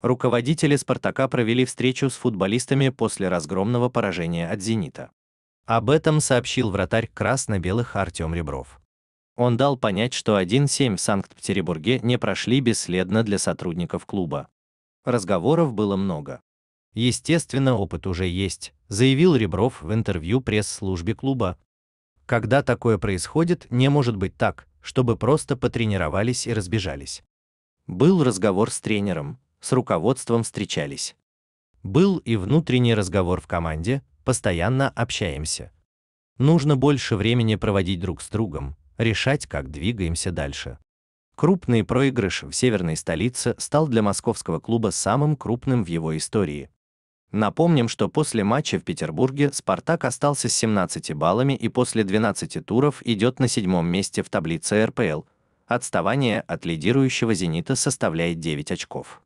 Руководители «Спартака» провели встречу с футболистами после разгромного поражения от «Зенита». Об этом сообщил вратарь красно-белых Артем Ребров. Он дал понять, что 1-7 в Санкт-Петербурге не прошли бесследно для сотрудников клуба. Разговоров было много. Естественно, опыт уже есть, заявил Ребров в интервью пресс-службе клуба. Когда такое происходит, не может быть так, чтобы просто потренировались и разбежались. Был разговор с тренером, с руководством встречались. Был и внутренний разговор в команде, постоянно общаемся. Нужно больше времени проводить друг с другом, решать, как двигаемся дальше. Крупный проигрыш в северной столице стал для московского клуба самым крупным в его истории. Напомним, что после матча в Петербурге «Спартак» остался с 17 баллами и после 12 туров идет на седьмом месте в таблице РПЛ. Отставание от лидирующего «Зенита» составляет 9 очков.